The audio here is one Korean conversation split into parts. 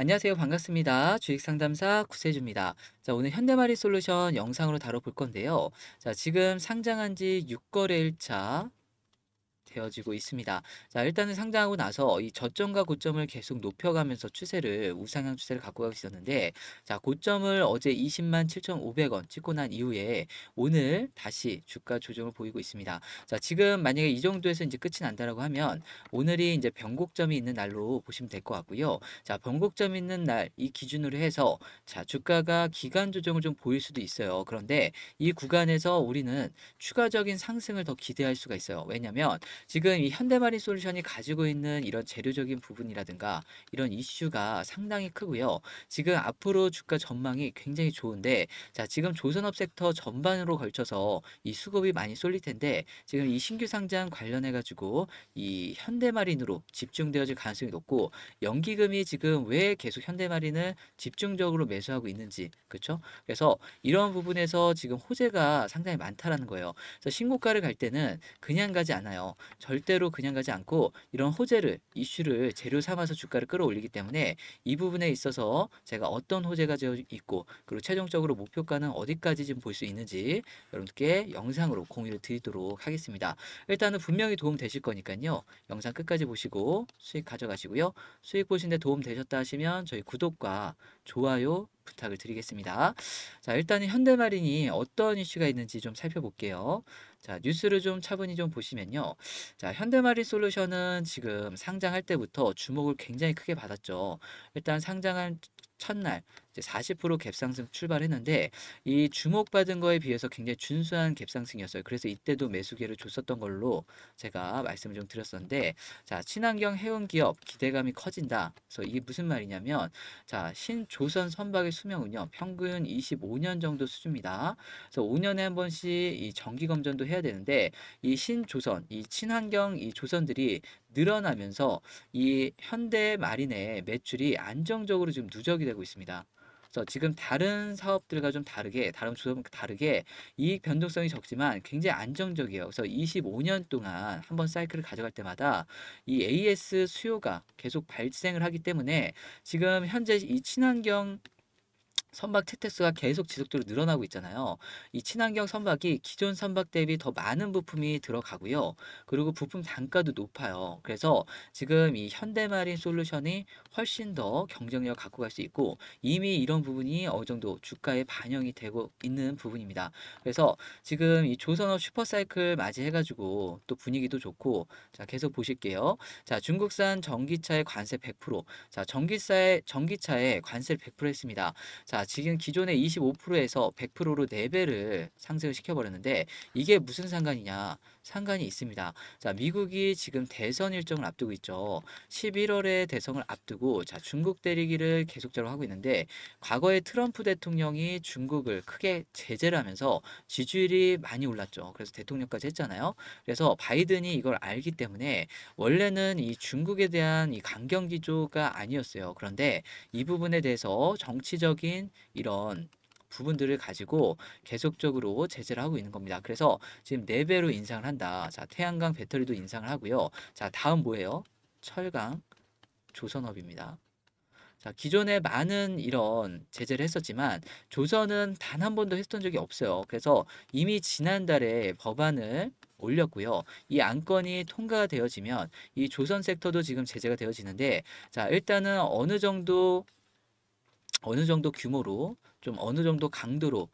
안녕하세요. 반갑습니다. 주식상담사 구세주입니다. 자, 오늘 현대마리 솔루션 영상으로 다뤄볼 건데요. 자, 지금 상장한 지 6거래일 차 되어지고 있습니다. 자, 일단은 상장하고 나서 이 저점과 고점을 계속 높여가면서 추세를 우상향 추세를 갖고 가고 있었는데 자, 고점을 어제 20만 7,500원 찍고 난 이후에 오늘 다시 주가 조정을 보이고 있습니다. 자, 지금 만약에 이 정도에서 이제 끝이 난다라고 하면 오늘이 이제 변곡점이 있는 날로 보시면 될 것 같고요. 자, 변곡점 있는 날 이 기준으로 해서 자, 주가가 기간 조정을 좀 보일 수도 있어요. 그런데 이 구간에서 우리는 추가적인 상승을 더 기대할 수가 있어요. 왜냐면 지금 이 현대마린 솔루션이 가지고 있는 이런 재료적인 부분이라든가 이런 이슈가 상당히 크고요. 지금 앞으로 주가 전망이 굉장히 좋은데 자 지금 조선업 섹터 전반으로 걸쳐서 이 수급이 많이 쏠릴 텐데 지금 이 신규 상장 관련해 가지고 이 현대마린으로 집중되어질 가능성이 높고 연기금이 지금 왜 계속 현대마린을 집중적으로 매수하고 있는지 그렇죠? 그래서 이런 부분에서 지금 호재가 상당히 많다라는 거예요. 그래서 신고가를 갈 때는 그냥 가지 않아요. 절대로 그냥 가지 않고 이런 호재를 이슈를 재료 삼아서 주가를 끌어올리기 때문에 이 부분에 있어서 제가 어떤 호재가 되어 있고 그리고 최종적으로 목표가는 어디까지 지금 볼 수 있는지 여러분께 영상으로 공유를 드리도록 하겠습니다. 일단은 분명히 도움 되실 거니까요. 영상 끝까지 보시고 수익 가져가시고요. 수익 보신데 도움 되셨다 하시면 저희 구독과 좋아요 부탁을 드리겠습니다. 자, 일단은 현대마린이 어떤 이슈가 있는지 좀 살펴볼게요. 자, 뉴스를 좀 차분히 좀 보시면요. 자, 현대마리 솔루션은 지금 상장할 때부터 주목을 굉장히 크게 받았죠. 일단 상장한 첫날 이제 40% 갭상승 출발했는데 이 주목받은 거에 비해서 굉장히 준수한 갭상승이었어요. 그래서 이때도 매수기를 줬었던 걸로 제가 말씀을 좀 드렸었는데 자 친환경 해운 기업 기대감이 커진다. 그래서 이게 무슨 말이냐면 자 신조선 선박의 수명 운영 평균 25년 정도 수준입니다. 그래서 5년에 한 번씩 이 정기 검전도 해야 되는데 이 신조선 이 친환경 이 조선들이 늘어나면서 이 현대 마린의 매출이 안정적으로 지금 누적이 되고 있습니다. 그래서 지금 다른 사업들과 좀 다르게 다른 주업과 다르게 이익 변동성이 적지만 굉장히 안정적이에요. 그래서 25년 동안 한 번 사이클을 가져갈 때마다 이 AS 수요가 계속 발생을 하기 때문에 지금 현재 이 친환경 선박 채택수가 계속 지속적으로 늘어나고 있잖아요. 이 친환경 선박이 기존 선박 대비 더 많은 부품이 들어가고요. 그리고 부품 단가도 높아요. 그래서 지금 이 현대마린 솔루션이 훨씬 더 경쟁력을 갖고 갈 수 있고 이미 이런 부분이 어느 정도 주가에 반영이 되고 있는 부분입니다. 그래서 지금 이 조선업 슈퍼사이클 맞이해가지고 또 분위기도 좋고 자 계속 보실게요. 자 중국산 전기차의 관세 100%자 전기차의 전기차에 관세를 100% 했습니다. 자 아, 지금 기존의 25%에서 100%로 4배를 상승을 시켜버렸는데 이게 무슨 상관이냐. 상관이 있습니다. 자, 미국이 지금 대선 일정을 앞두고 있죠. 11월에 대선을 앞두고 자, 중국 때리기를 계속적으로 하고 있는데 과거에 트럼프 대통령이 중국을 크게 제재를 하면서 지지율이 많이 올랐죠. 그래서 대통령까지 했잖아요. 그래서 바이든이 이걸 알기 때문에 원래는 이 중국에 대한 이 강경 기조가 아니었어요. 그런데 이 부분에 대해서 정치적인 이런 부분들을 가지고 계속적으로 제재를 하고 있는 겁니다. 그래서 지금 네배로 인상을 한다. 자, 태양광 배터리도 인상을 하고요. 자, 다음 뭐예요? 철강, 조선업입니다. 자, 기존에 많은 이런 제재를 했었지만 조선은 단 한 번도 했던 적이 없어요. 그래서 이미 지난달에 법안을 올렸고요. 이 안건이 통과가 되어지면 이 조선 섹터도 지금 제재가 되어지는데 자, 일단은 어느 정도 어느 정도 규모로 좀 어느 정도 강도로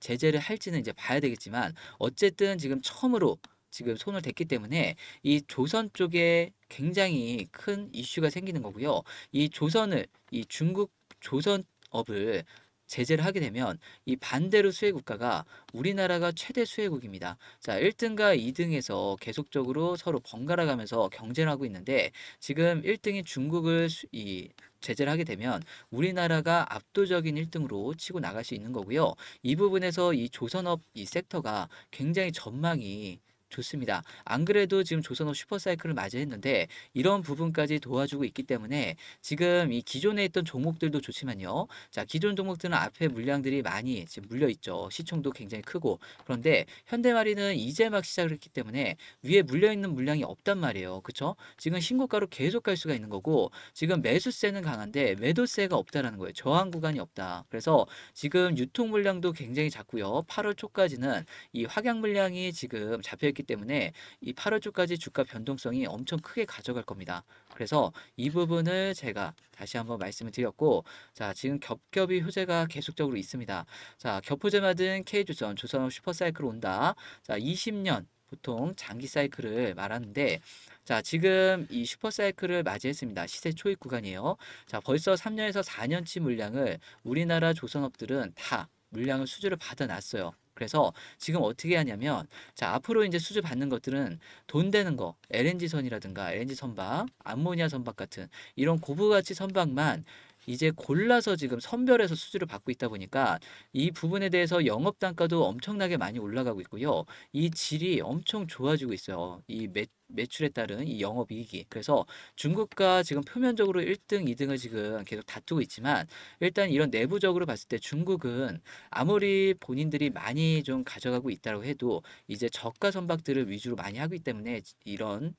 제재를 할지는 이제 봐야 되겠지만 어쨌든 지금 처음으로 지금 손을 댔기 때문에 이 조선 쪽에 굉장히 큰 이슈가 생기는 거고요. 이 조선을 이 중국 조선업을 제재를 하게 되면 이 반대로 수혜 국가가 우리나라가 최대 수혜국입니다. 자, 1등과 2등에서 계속적으로 서로 번갈아 가면서 경쟁을 하고 있는데 지금 1등인 중국을 이 제재를 하게 되면 우리나라가 압도적인 1등으로 치고 나갈 수 있는 거고요. 이 부분에서 이 조선업 이 섹터가 굉장히 전망이 좋습니다. 안 그래도 지금 조선업 슈퍼사이클을 맞이했는데 이런 부분까지 도와주고 있기 때문에 지금 이 기존에 있던 종목들도 좋지만요. 자 기존 종목들은 앞에 물량들이 많이 지금 물려 있죠. 시총도 굉장히 크고 그런데 현대마리는 이제 막 시작을 했기 때문에 위에 물려 있는 물량이 없단 말이에요. 그쵸? 지금 신고가로 계속 갈 수가 있는 거고 지금 매수세는 강한데 매도세가 없다라는 거예요. 저항 구간이 없다. 그래서 지금 유통 물량도 굉장히 작고요. 8월 초까지는 이 확약 물량이 지금 잡혀 있기 있기 때문에 이 8월 주까지 주가 변동성이 엄청 크게 가져갈 겁니다. 그래서 이 부분을 제가 다시 한번 말씀을 드렸고 자 지금 겹겹이 효제가 계속적으로 있습니다. 자 겹효제 맞은 K조선 조선 슈퍼사이클 온다. 자 20년 보통 장기 사이클을 말하는데 자 지금 이 슈퍼사이클을 맞이했습니다. 시세 초입 구간이에요. 자 벌써 3년에서 4년치 물량을 우리나라 조선업들은 다 물량을 수주를 받아놨어요. 그래서 지금 어떻게 하냐면 자 앞으로 이제 수주 받는 것들은 돈 되는 거 LNG 선이라든가 LNG 선박, 암모니아 선박 같은 이런 고부가치 선박만 이제 골라서 지금 선별해서 수주를 받고 있다 보니까 이 부분에 대해서 영업 단가도 엄청나게 많이 올라가고 있고요. 이 질이 엄청 좋아지고 있어요. 이 매, 매출에 따른 이 영업이익이. 그래서 중국과 지금 표면적으로 1등, 2등을 지금 계속 다투고 있지만 일단 이런 내부적으로 봤을 때 중국은 아무리 본인들이 많이 좀 가져가고 있다고 해도 이제 저가 선박들을 위주로 많이 하기 때문에 이런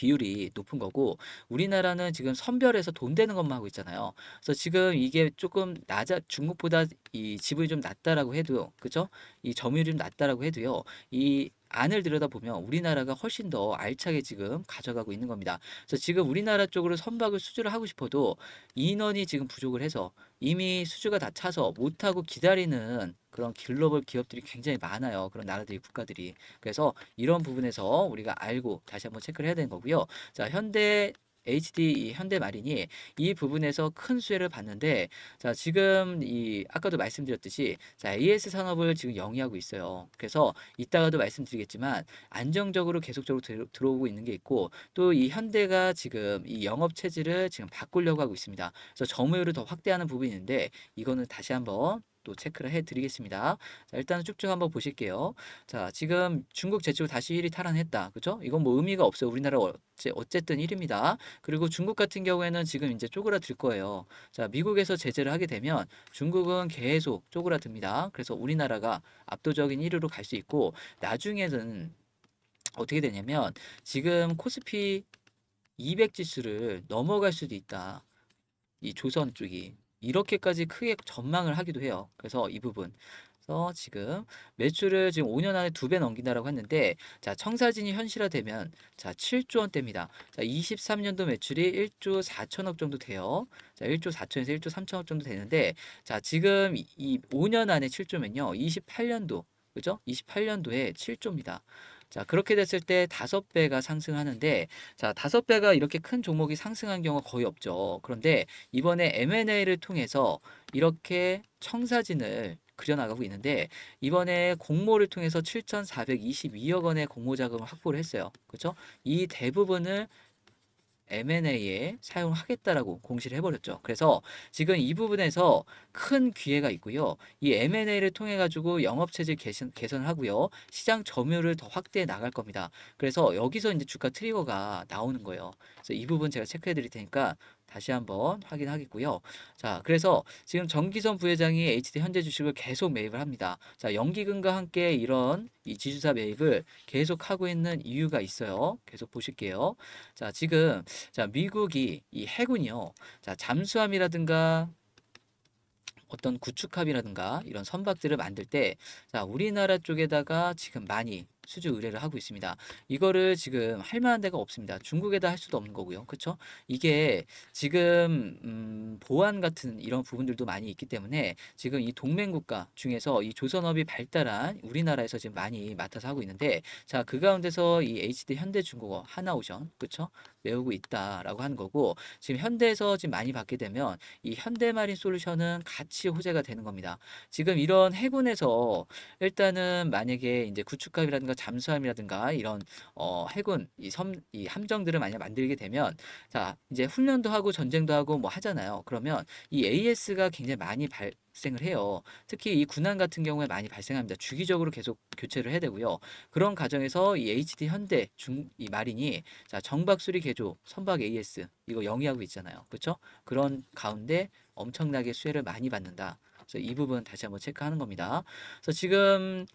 비율이 높은 거고 우리나라는 지금 선별해서 돈 되는 것만 하고 있잖아요. 그래서 지금 이게 조금 낮아 중국보다 이 지분이 좀 낮다라고 해도 요 그죠? 이 점유율이 좀 낮다라고 해도요. 이 안을 들여다보면 우리나라가 훨씬 더 알차게 지금 가져가고 있는 겁니다. 그래서 지금 우리나라 쪽으로 선박을 수주를 하고 싶어도 인원이 지금 부족을 해서 이미 수주가 다 차서 못하고 기다리는 그런 글로벌 기업들이 굉장히 많아요. 그런 나라들이 국가들이. 그래서 이런 부분에서 우리가 알고 다시 한번 체크를 해야 되는 거고요. 자, 현대 HD 이 현대 마린이 이 부분에서 큰 수혜를 봤는데 자 지금 이 아까도 말씀드렸듯이 자 AS 산업을 지금 영위하고 있어요. 그래서 이따가도 말씀드리겠지만 안정적으로 계속적으로 들어, 오고 있는 게 있고 또 이 현대가 지금 이 영업 체질을 지금 바꾸려고 하고 있습니다. 그래서 점유율을 더 확대하는 부분이 있는데 이거는 다시 한번 또 체크를 해드리겠습니다. 자, 일단 쭉쭉 한번 보실게요. 자, 지금 중국 제치 다시 1위 탈환했다. 그죠? 이건 뭐 의미가 없어요. 우리나라 어째, 어쨌든 1위입니다. 그리고 중국 같은 경우에는 지금 이제 쪼그라들 거예요. 자, 미국에서 제재를 하게 되면 중국은 계속 쪼그라듭니다. 그래서 우리나라가 압도적인 1위로 갈 수 있고, 나중에는 어떻게 되냐면, 지금 코스피 200 지수를 넘어갈 수도 있다. 이 조선 쪽이 이렇게까지 크게 전망을 하기도 해요. 그래서 이 부분. 그래서 지금 매출을 지금 5년 안에 두 배 넘긴다라고 했는데 자 청사진이 현실화되면 자 7조 원대입니다. 자 23년도 매출이 1조 4천억 정도 돼요. 자 1조 4천에서 1조 3천억 정도 되는데 자 지금 이 5년 안에 7조면요 28년도 그죠? 28년도에 7조입니다. 자, 그렇게 됐을 때 다섯 배가 상승하는데 자, 다섯 배가 이렇게 큰 종목이 상승한 경우가 거의 없죠. 그런데 이번에 M&A를 통해서 이렇게 청사진을 그려나가고 있는데 이번에 공모를 통해서 7,422억 원의 공모 자금을 확보를 했어요. 그렇죠? 이 대부분을 M&A에 사용하겠다라고 공시를 해버렸죠. 그래서 지금 이 부분에서 큰 기회가 있고요. 이 M&A를 통해 가지고 영업 체질 개선, 개선을 하고요. 시장 점유율을더 확대해 나갈 겁니다. 그래서 여기서 이제 주가 트리거가 나오는 거예요. 그래서 이 부분 제가 체크해 드릴 테니까 다시 한번 확인하겠고요. 자, 그래서 지금 정기선 부회장이 HD 현재 주식을 계속 매입을 합니다. 자, 연기금과 함께 이런 이 지주사 매입을 계속 하고 있는 이유가 있어요. 계속 보실게요. 자, 지금 자, 미국이 이 해군이요. 자, 잠수함이라든가 어떤 구축함이라든가 이런 선박들을 만들 때 자, 우리나라 쪽에다가 지금 많이 수주 의뢰를 하고 있습니다. 이거를 지금 할 만한 데가 없습니다. 중국에다 할 수도 없는 거고요. 그렇죠? 이게 지금 음, 보안 같은 이런 부분들도 많이 있기 때문에 지금 이 동맹국가 중에서 이 조선업이 발달한 우리나라에서 지금 많이 맡아서 하고 있는데 자 그 가운데서 이 HD 현대중국어 하나오션 그렇죠? 배우고 있다라고 하는 거고 지금 현대에서 지금 많이 받게 되면 이 현대마린 솔루션은 같이 호재가 되는 겁니다. 지금 이런 해군에서 일단은 만약에 이제 구축값이라든가 잠수함이라든가 이런 어, 해군 이섬이 함정들을 만약 만들게 되면 자 이제 훈련도 하고 전쟁도 하고 뭐 하잖아요. 그러면 이 AS가 굉장히 많이 발 발생을 해요. 특히 이 군안 같은 경우에 많이 발생합니다. 주기적으로 계속 교체를 해야 되고요. 그런 과정에서 이 HD 현대 중이 마린이 자 정박수리 개조 선박 AS 이거 영위하고 있잖아요. 그렇죠? 그런 가운데 엄청나게 수혜를 많이 받는다. 그래서 이 부분 다시 한번 체크하는 겁니다. 그래서 지금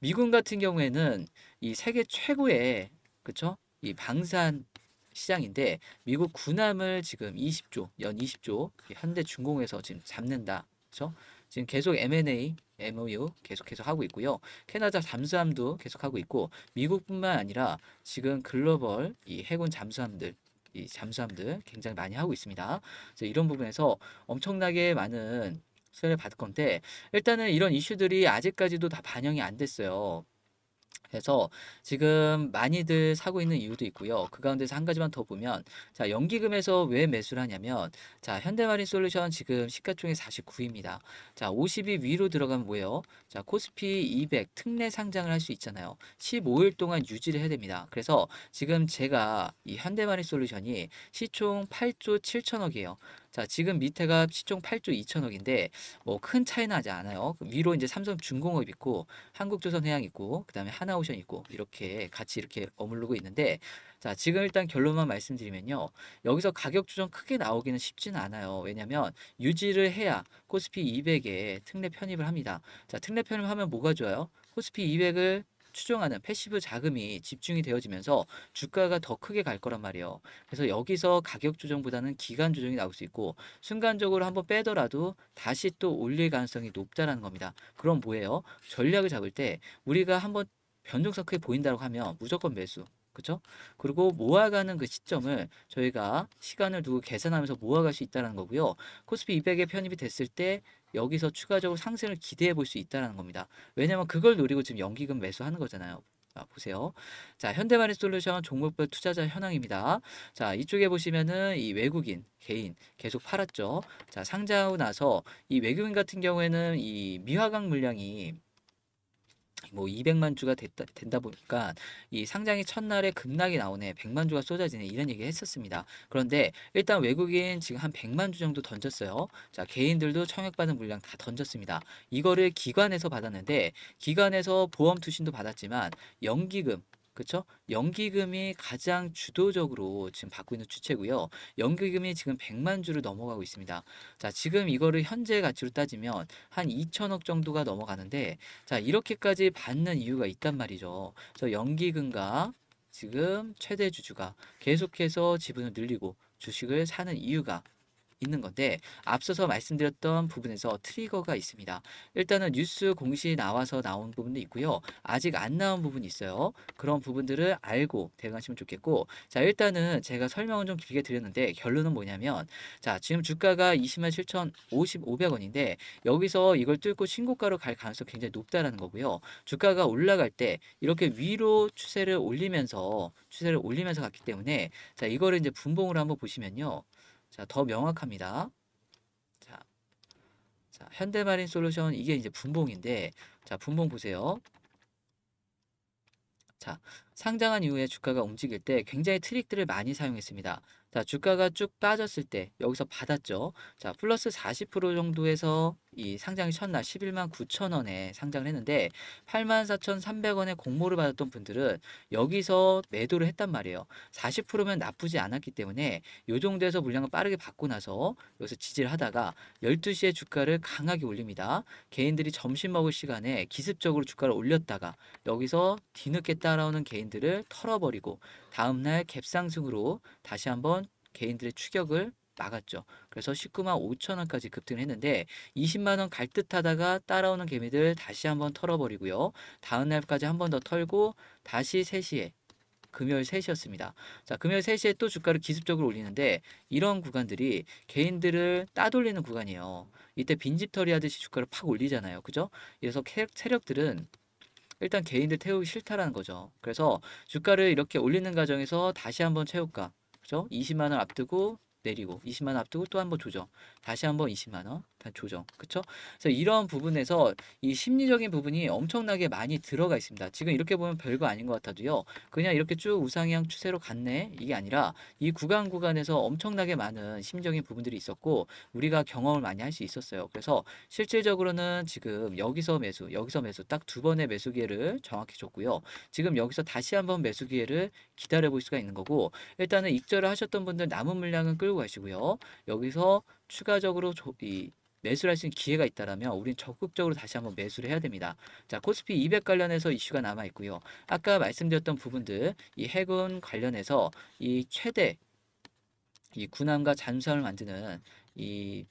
미군 같은 경우에는 이 세계 최고의 그렇이 방산 시장인데 미국 군함을 지금 20조 연 20조 현대 중공에서 지금 잡는다. 그렇죠? 지금 계속 M&A, MOU 계속해서 하고 있고요. 캐나다 잠수함도 계속하고 있고 미국뿐만 아니라 지금 글로벌 이 해군 잠수함들 이 잠수함들 굉장히 많이 하고 있습니다. 그래서 이런 부분에서 엄청나게 많은 수혜를 받을 건데 일단은 이런 이슈들이 아직까지도 다 반영이 안 됐어요. 해서 지금 많이들 사고 있는 이유도 있고요. 그 가운데서 한 가지만 더 보면 자 연기금에서 왜 매수를 하냐면 자 현대마린 솔루션 지금 시가총액 49입니다. 자 50이 위로 들어가면 뭐예요? 자 코스피 200 특례 상장을 할 수 있잖아요. 15일 동안 유지를 해야 됩니다. 그래서 지금 제가 이 현대마린 솔루션이 시총 8조 7천억이에요. 자, 지금 밑에가 시총 8조 2천억인데 뭐 큰 차이 나지 않아요. 그 위로 이제 삼성 중공업 있고 한국조선해양 있고 그다음에 하나오션 있고 이렇게 같이 이렇게 어물르고 있는데 자, 지금 일단 결론만 말씀드리면요. 여기서 가격 조정 크게 나오기는 쉽지는 않아요. 왜냐면 유지를 해야 코스피 200에 특례 편입을 합니다. 자, 특례 편입하면 뭐가 좋아요? 코스피 200을 추종하는 패시브 자금이 집중이 되어지면서 주가가 더 크게 갈 거란 말이에요. 그래서 여기서 가격 조정보다는 기간 조정이 나올 수 있고 순간적으로 한번 빼더라도 다시 또 올릴 가능성이 높다라는 겁니다. 그럼 뭐예요? 전략을 잡을 때 우리가 한번 변동사 크게 보인다고 하면 무조건 매수. 그죠? 그리고 모아가는 그 시점을 저희가 시간을 두고 계산하면서 모아갈 수 있다는 거고요. 코스피 200에 편입이 됐을 때 여기서 추가적으로 상승을 기대해 볼 수 있다는 겁니다. 왜냐면 그걸 노리고 지금 연기금 매수하는 거잖아요. 아, 보세요. 자, 현대마리 솔루션 종목별 투자자 현황입니다. 자, 이쪽에 보시면은 이 외국인, 개인 계속 팔았죠. 자, 상장하고 나서 이 외국인 같은 경우에는 이 미화강 물량이 뭐 200만 주가 됐다, 된다 보니까 이 상장이 첫날에 급락이 나오네 100만 주가 쏟아지네 이런 얘기 했었습니다. 그런데 일단 외국인 지금 한 100만 주 정도 던졌어요. 자 개인들도 청약받은 물량 다 던졌습니다. 이거를 기관에서 받았는데 기관에서 보험 투신도 받았지만 연기금 그렇죠? 연기금이 가장 주도적으로 지금 받고 있는 주체고요. 연기금이 지금 100만 주를 넘어가고 있습니다. 자, 지금 이거를 현재 가치로 따지면 한 2천억 정도가 넘어가는데 자, 이렇게까지 받는 이유가 있단 말이죠. 그래서 연기금과 지금 최대 주주가 계속해서 지분을 늘리고 주식을 사는 이유가 있는 건데 앞서서 말씀드렸던 부분에서 트리거가 있습니다. 일단은 뉴스 공시 나와서 나온 부분도 있고요. 아직 안 나온 부분이 있어요. 그런 부분들을 알고 대응하시면 좋겠고 자 일단은 제가 설명을좀 길게 드렸는데 결론은 뭐냐면 자 지금 주가가 20만 7천 5,500원인데 여기서 이걸 뚫고 신고가로 갈 가능성이 굉장히 높다라는 거고요. 주가가 올라갈 때 이렇게 위로 추세를 올리면서 추세를 올리면서 갔기 때문에 자 이거를 이제 분봉으로 한번 보시면요. 자, 더 명확합니다. 자, 자, 현대마린 솔루션 이게 이제 분봉인데 자, 분봉 보세요. 자, 상장한 이후에 주가가 움직일 때 굉장히 트릭들을 많이 사용했습니다. 자, 주가가 쭉 빠졌을 때 여기서 받았죠. 자, 플러스 40% 정도에서 이 상장이 첫날 11만 9천 원에 상장을 했는데 8만 4천3백원에 공모를 받았던 분들은 여기서 매도를 했단 말이에요. 40%면 나쁘지 않았기 때문에 요 정도에서 물량을 빠르게 받고 나서 여기서 지지를 하다가 12시에 주가를 강하게 올립니다. 개인들이 점심 먹을 시간에 기습적으로 주가를 올렸다가 여기서 뒤늦게 따라오는 개인들을 털어버리고 다음날 갭상승으로 다시 한번 개인들의 추격을 나갔죠 그래서 19만 5천 원까지 급등을 했는데 20만 원 갈 듯하다가 따라오는 개미들 다시 한번 털어버리고요. 다음 날까지 한번 더 털고 다시 3시에 금요일 3시였습니다. 자, 금요일 3시에 또 주가를 기습적으로 올리는데 이런 구간들이 개인들을 따돌리는 구간이에요. 이때 빈집털이 하듯이 주가를 팍 올리잖아요. 그죠? 그래서 세력들은 일단 개인들 태우기 싫다라는 거죠. 그래서 주가를 이렇게 올리는 과정에서 다시 한번 채울까? 그죠? 20만 원 앞두고 내리고 20만원 앞두고 또 한번 조정 다시 한번 20만원 조정. 그쵸? 그래서 이런 부분에서 이 심리적인 부분이 엄청나게 많이 들어가 있습니다. 지금 이렇게 보면 별거 아닌 것 같아도요. 그냥 이렇게 쭉 우상향 추세로 갔네. 이게 아니라 이 구간 구간에서 엄청나게 많은 심적인 리 부분들이 있었고 우리가 경험을 많이 할 수 있었어요. 그래서 실질적으로는 지금 여기서 매수, 여기서 매수 딱 두 번의 매수 기회를 정확히 줬고요. 지금 여기서 다시 한번 매수 기회를 기다려 볼 수가 있는 거고 일단은 익절을 하셨던 분들 남은 물량은 끌고 가시고요. 여기서 추가적으로 조, 이 매수를 할 수 있는 기회가 있다면 우린 적극적으로 다시 한번 매수를 해야 됩니다. 자 코스피 200 관련해서 이슈가 남아있고요. 아까 말씀드렸던 부분들 이 해군 관련해서 이 최대 이 군함과 잔수함을 만드는 이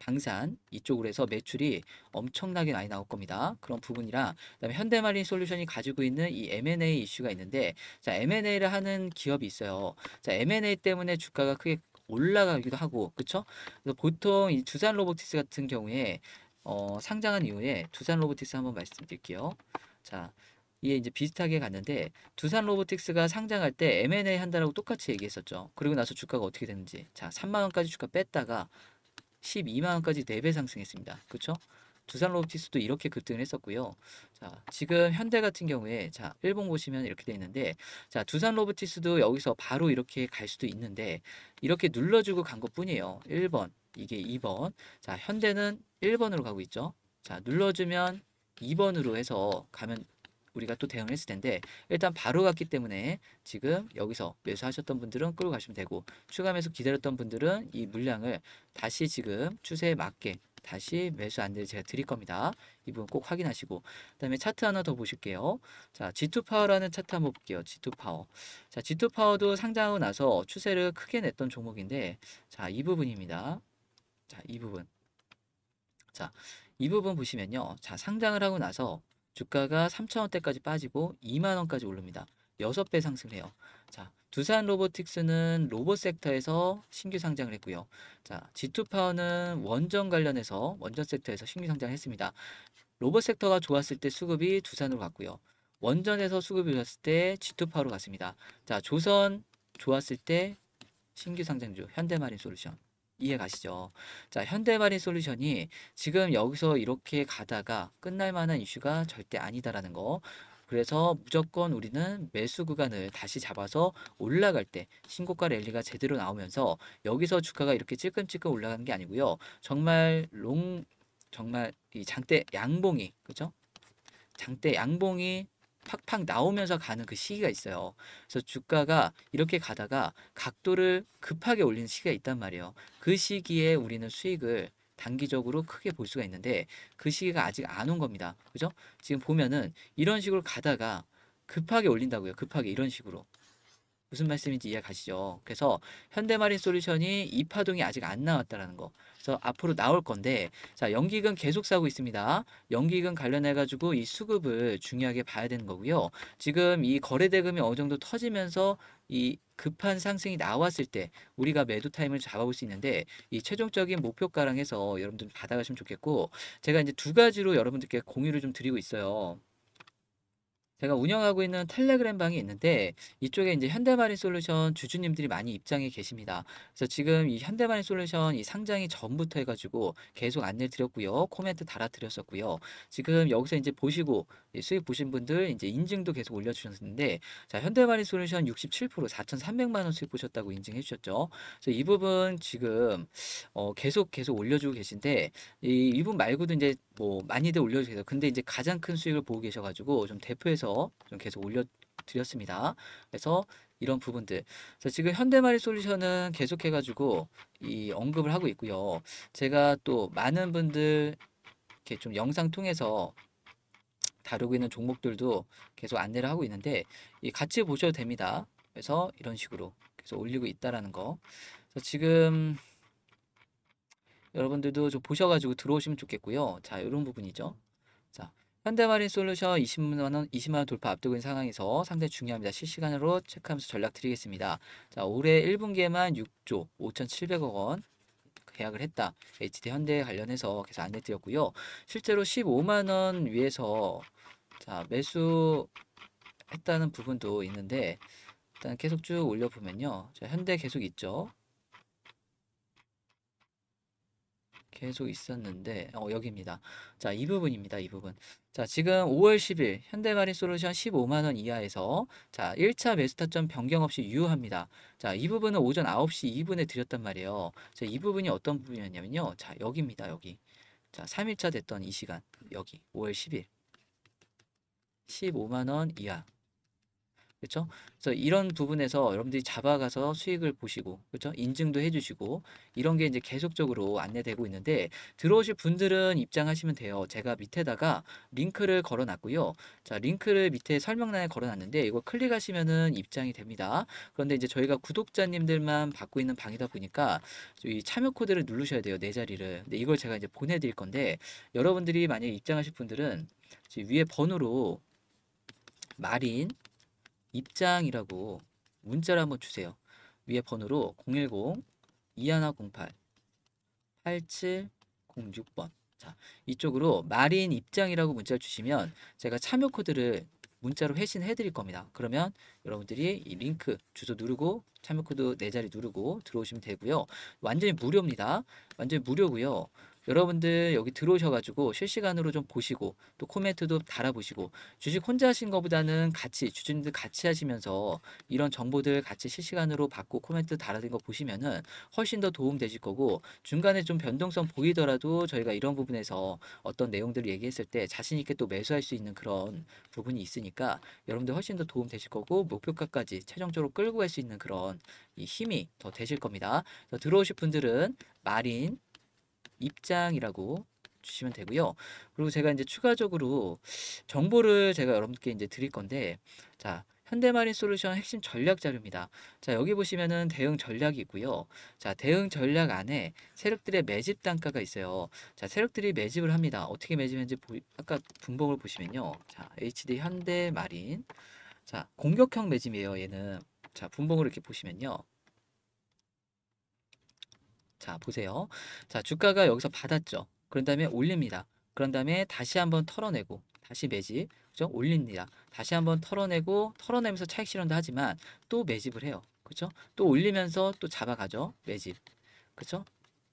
방산 이쪽으로 해서 매출이 엄청나게 많이 나올 겁니다. 그런 부분이랑 그다음에 현대마린 솔루션이 가지고 있는 이 M&A 이슈가 있는데 자, M&A를 하는 기업이 있어요. 자, M&A 때문에 주가가 크게 올라가기도 하고 그쵸? 그래서 보통 이 두산 로보틱스 같은 경우에 어, 상장한 이후에 두산 로보틱스 한번 말씀드릴게요. 자, 이게 이제 비슷하게 갔는데 두산 로보틱스가 상장할 때 M&A 한다라고 똑같이 얘기했었죠. 그리고 나서 주가가 어떻게 됐는지. 자, 3만 원까지 주가 뺐다가 12만 원까지 4배 상승했습니다. 그렇죠? 두산 로보티스도 이렇게 급등을 했었고요. 자, 지금 현대 같은 경우에 자, 1번 보시면 이렇게 돼 있는데 자, 두산 로보티스도 여기서 바로 이렇게 갈 수도 있는데 이렇게 눌러주고 간 것뿐이에요. 1번, 이게 2번. 자, 현대는 1번으로 가고 있죠. 자, 눌러주면 2번으로 해서 가면 우리가 또 대응을 했을 텐데 일단 바로 갔기 때문에 지금 여기서 매수하셨던 분들은 끌고 가시면 되고 추가 매수 기다렸던 분들은 이 물량을 다시 지금 추세에 맞게 다시 매수 안내를 제가 드릴 겁니다. 이 부분 꼭 확인하시고 그 다음에 차트 하나 더 보실게요. 자 G2파워라는 차트 한번 볼게요. G2파워 자 G2파워도 상장하고 나서 추세를 크게 냈던 종목인데 자이 부분입니다. 자이 부분 자이 부분 보시면요. 자 상장을 하고 나서 주가가 3,000원대까지 빠지고 2만원까지 오릅니다. 6배 상승해요. 자 두산 로보틱스는 로봇 섹터에서 신규 상장을 했고요. 자, G2 파워는 원전 관련해서 원전 섹터에서 신규 상장을 했습니다. 로봇 섹터가 좋았을 때 수급이 두산으로 갔고요. 원전에서 수급이 좋았을 때 G2 파워로 갔습니다. 자, 조선 좋았을 때 신규 상장주 현대마린 솔루션 이해가시죠? 자, 현대마린 솔루션이 지금 여기서 이렇게 가다가 끝날 만한 이슈가 절대 아니다라는 거 그래서 무조건 우리는 매수 구간을 다시 잡아서 올라갈 때 신고가 랠리가 제대로 나오면서 여기서 주가가 이렇게 찔끔찔끔 올라가는 게 아니고요. 정말 롱 정말 이 장대 양봉이 그죠? 장대 양봉이 팍팍 나오면서 가는 그 시기가 있어요. 그래서 주가가 이렇게 가다가 각도를 급하게 올리는 시기가 있단 말이에요. 그 시기에 우리는 수익을 단기적으로 크게 볼 수가 있는데 그 시기가 아직 안 온 겁니다. 그죠? 지금 보면은 이런 식으로 가다가 급하게 올린다고요. 급하게 이런 식으로. 무슨 말씀인지 이해 가시죠? 그래서 현대마린 솔루션이 이파동이 아직 안 나왔다라는 거. 그래서 앞으로 나올 건데 자 연기금 계속 싸고 있습니다. 연기금 관련해 가지고 이 수급을 중요하게 봐야 되는 거고요. 지금 이 거래 대금이 어느 정도 터지면서 이 급한 상승이 나왔을 때 우리가 매도 타임을 잡아볼 수 있는데 이 최종적인 목표가랑 해서 여러분들 받아가시면 좋겠고 제가 이제 두 가지로 여러분들께 공유를 좀 드리고 있어요. 제가 운영하고 있는 텔레그램 방이 있는데 이쪽에 이제 현대마린 솔루션 주주님들이 많이 입장해 계십니다. 그래서 지금 이 현대마린 솔루션 이 상장이 전부터 해가지고 계속 안내 드렸고요. 코멘트 달아 드렸었고요. 지금 여기서 이제 보시고 수익 보신 분들 이제 인증도 계속 올려주셨는데 자 현대마린 솔루션 67% 4,300만 원 수익 보셨다고 인증해 주셨죠. 그래서 이 부분 지금 어, 계속 계속 올려주고 계신데 이, 부분 말고도 이제 뭐 많이들 올려주세요. 근데 이제 가장 큰 수익을 보고 계셔가지고 좀 대표해서 좀 계속 올려드렸습니다. 그래서 이런 부분들. 자, 지금 현대마리 솔루션은 계속해가지고 이 언급을 하고 있고요. 제가 또 많은 분들 이렇게 좀 영상 통해서 다루고 있는 종목들도 계속 안내를 하고 있는데 같이 보셔도 됩니다. 그래서 이런 식으로 계속 올리고 있다라는 거. 그래서 지금 여러분들도 좀 보셔가지고 들어오시면 좋겠고요. 자, 이런 부분이죠. 자, 현대마린 솔루션 20만원, 20만원 돌파 앞두고 있는 상황에서 상당히 중요합니다. 실시간으로 체크하면서 전략 드리겠습니다. 자, 올해 1분기에만 6조 5,700억 원 계약을 했다. HD 현대 관련해서 계속 안내 드렸고요. 실제로 15만원 위에서 자, 매수 했다는 부분도 있는데 일단 계속 쭉 올려보면요. 자, 현대 계속 있죠. 계속 있었는데 어, 여기입니다. 자, 이 부분입니다. 이 부분. 자, 지금 5월 10일 현대마리 솔루션 15만 원 이하에서 자, 1차 매수 타점 변경 없이 유효합니다. 자, 이 부분은 오전 9시 2분에 드렸단 말이에요. 자, 이 부분이 어떤 부분이었냐면요. 자, 여기입니다. 여기. 자, 3일차 됐던 이 시간. 여기. 5월 10일. 15만 원 이하. 그렇죠? 그래서 이런 부분에서 여러분들이 잡아가서 수익을 보시고 그렇죠? 인증도 해주시고 이런 게 이제 계속적으로 안내되고 있는데 들어오실 분들은 입장하시면 돼요. 제가 밑에다가 링크를 걸어놨고요. 자 링크를 밑에 설명란에 걸어놨는데 이거 클릭하시면은 입장이 됩니다. 그런데 이제 저희가 구독자님들만 받고 있는 방이다 보니까 이 참여 코드를 누르셔야 돼요. 네 자리를. 근데 이걸 제가 이제 보내드릴 건데 여러분들이 만약에 입장하실 분들은 위에 번호로 마린 입장이라고 문자를 한번 주세요. 위에 번호로 010-2108-8706번 자 이쪽으로 마린 입장이라고 문자를 주시면 제가 참여 코드를 문자로 회신해 드릴 겁니다. 그러면 여러분들이 이 링크 주소 누르고 참여 코드 네 자리 누르고 들어오시면 되고요. 완전히 무료입니다. 완전히 무료고요. 여러분들 여기 들어오셔가지고 실시간으로 좀 보시고 또 코멘트도 달아보시고 주식 혼자 하신 것보다는 같이 주주님들 같이 하시면서 이런 정보들 같이 실시간으로 받고 코멘트 달아진 거 보시면은 훨씬 더 도움 되실 거고 중간에 좀 변동성 보이더라도 저희가 이런 부분에서 어떤 내용들을 얘기했을 때 자신 있게 또 매수할 수 있는 그런 부분이 있으니까 여러분들 훨씬 더 도움 되실 거고 목표가까지 최종적으로 끌고 갈 수 있는 그런 힘이 더 되실 겁니다. 들어오실 분들은 마린 입장이라고 주시면 되고요. 그리고 제가 이제 추가적으로 정보를 제가 여러분께 이제 드릴 건데 자 현대마린 솔루션 핵심 전략 자료입니다. 자 여기 보시면은 대응 전략이 있고요. 자 대응 전략 안에 세력들의 매집 단가가 있어요. 자 세력들이 매집을 합니다. 어떻게 매집했는지 보, 아까 분봉을 보시면요. 자 HD 현대마린 자 공격형 매집이에요. 얘는 자 분봉을 이렇게 보시면요. 자, 보세요. 자, 주가가 여기서 받았죠. 그런 다음에 올립니다. 그런 다음에 다시 한번 털어내고 다시 매집, 그죠? 올립니다. 다시 한번 털어내고 털어내면서 차익 실현도 하지만 또 매집을 해요. 그죠? 또 올리면서 또 잡아가죠. 매집. 그죠?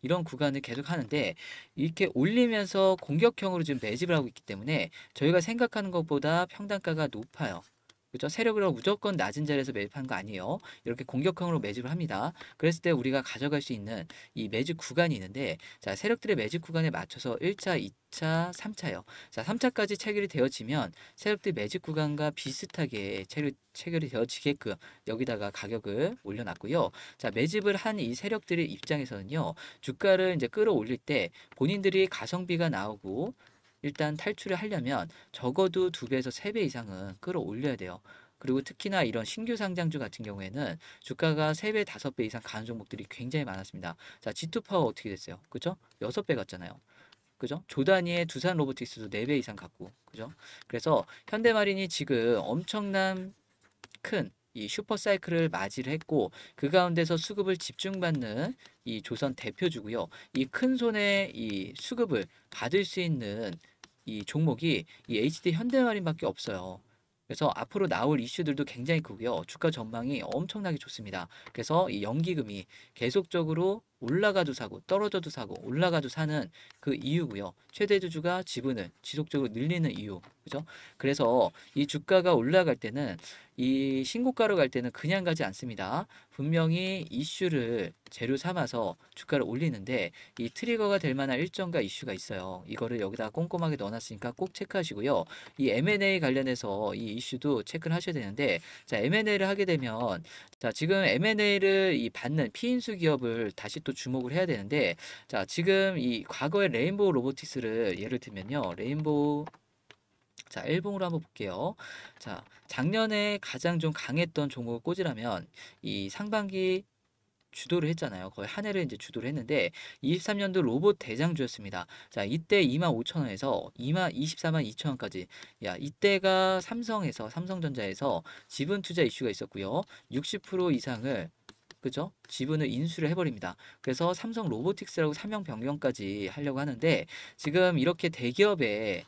이런 구간을 계속 하는데 이렇게 올리면서 공격형으로 지금 매집을 하고 있기 때문에 저희가 생각하는 것보다 평단가가 높아요. 그죠? 렇 세력으로 무조건 낮은 자리에서 매집한 거 아니에요. 이렇게 공격형으로 매집을 합니다. 그랬을 때 우리가 가져갈 수 있는 이 매집 구간이 있는데 자, 세력들의 매집 구간에 맞춰서 1차, 2차, 3차요. 자, 3차까지 체결이 되어지면 세력들 매집 구간과 비슷하게 체결, 체결이 되어지게끔 여기다가 가격을 올려놨고요. 자, 매집을 한 이 세력들의 입장에서는요. 주가를 이제 끌어올릴 때 본인들이 가성비가 나오고 일단 탈출을 하려면 적어도 2배에서3배 이상은 끌어올려야 돼요. 그리고 특히나 이런 신규 상장주 같은 경우에는 주가가 3배, 5배 이상 가는 종목들이 굉장히 많았습니다. 자, G2 파워 어떻게 됐어요? 그죠? 6배 갔잖아요. 그죠? 조단위의 두산 로보틱스도 4배 이상 갔고. 그죠? 그래서 현대마린이 지금 엄청난 큰 이 슈퍼사이클을 맞이를 했고 그 가운데서 수급을 집중받는 이 조선 대표주고요. 이 큰 손의 이 수급을 받을 수 있는 이 종목이 이 HD 현대마린밖에 없어요. 그래서 앞으로 나올 이슈들도 굉장히 크고요. 주가 전망이 엄청나게 좋습니다. 그래서 이 연기금이 계속적으로 올라가도 사고 떨어져도 사고 올라가도 사는 그 이유고요. 최대 주주가 지분을 지속적으로 늘리는 이유. 그죠? 그래서 이 주가가 올라갈 때는 이 신고가로 갈 때는 그냥 가지 않습니다. 분명히 이슈를 재료 삼아서 주가를 올리는데 이 트리거가 될 만한 일정과 이슈가 있어요. 이거를 여기다 꼼꼼하게 넣어놨으니까 꼭 체크하시고요. 이 M&A 관련해서 이 이슈도 체크를 하셔야 되는데 자 M&A를 하게 되면 자 지금 M&A를 받는 피인수 기업을 다시 또것 주목을 해야 되는데 자 지금 이 과거의 레인보우 로보틱스를 예를 들면요 레인보우 자, 일봉으로 한번 볼게요. 자, 작년에 가장 좀 강했던 종목을 꽂으라면 이 상반기 주도를 했잖아요. 거의 한 해를 이제 주도를 했는데 23년도 로봇 대장주였습니다. 자, 이때 25,000원에서 2만 24만 2천원까지 야, 이때가 삼성에서 삼성전자에서 지분 투자 이슈가 있었고요. 60% 이상을 그죠? 지분을 인수를 해버립니다. 그래서 삼성 로보틱스라고 사명 변경까지 하려고 하는데 지금 이렇게 대기업에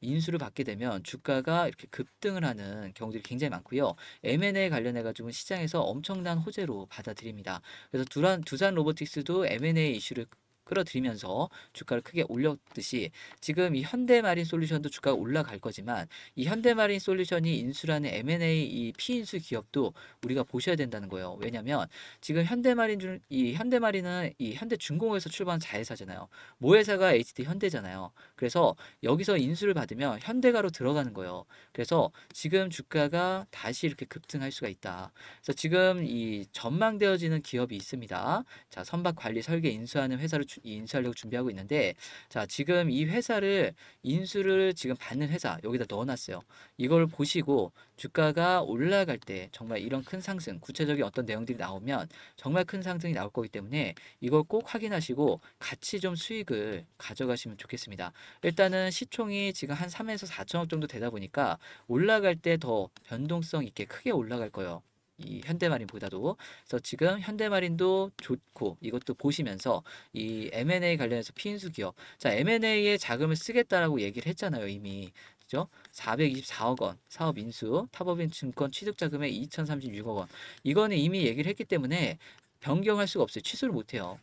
인수를 받게 되면 주가가 이렇게 급등을 하는 경우들이 굉장히 많고요. M&A 관련해 가지고 시장에서 엄청난 호재로 받아들입니다. 그래서 두산 로보틱스도 M&A 이슈를 끌어들이면서 주가를 크게 올렸듯이 지금 이 현대마린 솔루션도 주가가 올라갈 거지만 이 현대마린 솔루션이 인수라는 M&A 이 피인수 기업도 우리가 보셔야 된다는 거예요. 왜냐면 지금 현대마린 이 현대마린은 이 현대중공에서 업 출발한 자회사잖아요. 모회사가 HD 현대잖아요. 그래서 여기서 인수를 받으면 현대가로 들어가는 거예요. 그래서 지금 주가가 다시 이렇게 급등할 수가 있다. 그래서 지금 이 전망되어지는 기업이 있습니다. 자, 선박 관리 설계 인수하는 회사를 추 인수하려고 준비하고 있는데 자 지금 이 회사를 인수를 지금 받는 회사 여기다 넣어놨어요. 이걸 보시고 주가가 올라갈 때 정말 이런 큰 상승 구체적인 어떤 내용들이 나오면 정말 큰 상승이 나올 거기 때문에 이걸 꼭 확인하시고 같이 좀 수익을 가져가시면 좋겠습니다. 일단은 시총이 지금 한 3에서 4천억 정도 되다 보니까 올라갈 때 더 변동성 있게 크게 올라갈 거예요. 이 현대마린보다도 그래서 지금 현대마린도 좋고 이것도 보시면서 이 M&A 관련해서 피인수 기업 자 M&A에 자금을 쓰겠다라고 얘기를 했잖아요 이미 그죠? 424억 원 사업 인수 타법인 증권 취득 자금의 2036억 원 이거는 이미 얘기를 했기 때문에 변경할 수가 없어요 취소를 못 해요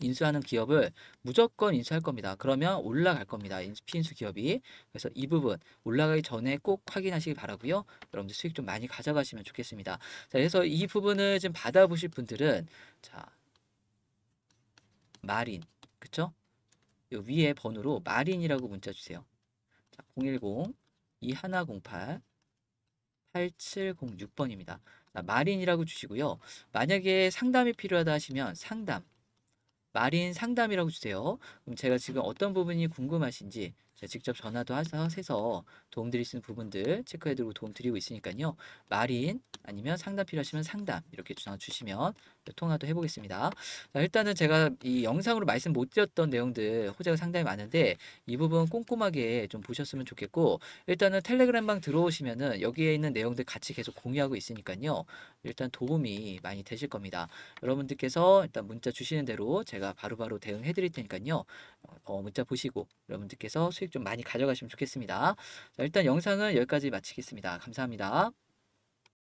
인수하는 기업을 무조건 인수할 겁니다. 그러면 올라갈 겁니다. 인수, 피인수 기업이. 그래서 이 부분 올라가기 전에 꼭 확인하시기 바라고요. 여러분들 수익 좀 많이 가져가시면 좋겠습니다. 자, 그래서 이 부분을 지금 받아보실 분들은 자 마린 그쵸? 요 위에 번호로 마린이라고 문자 주세요. 자, 010 2108 8706번입니다. 마린이라고 주시고요. 만약에 상담이 필요하다 하시면 상담 마린 상담이라고 주세요. 그럼 제가 지금 어떤 부분이 궁금하신지 직접 전화도 해서 도움드릴 수 있는 부분들 체크해드리고 도움드리고 있으니까요. 말인 아니면 상담 필요하시면 상담 이렇게 전화 주시면 통화도 해보겠습니다. 자, 일단은 제가 이 영상으로 말씀 못 드렸던 내용들 호재가 상당히 많은데 이 부분 꼼꼼하게 좀 보셨으면 좋겠고 일단은 텔레그램방 들어오시면은 여기에 있는 내용들 같이 계속 공유하고 있으니까요. 일단 도움이 많이 되실 겁니다. 여러분들께서 일단 문자 주시는 대로 제가 바로바로 대응해 드릴 테니까요. 어, 문자 보시고 여러분들께서 수익 수익 좀 많이 가져가시면 좋겠습니다. 자, 일단 영상은 여기까지 마치겠습니다. 감사합니다.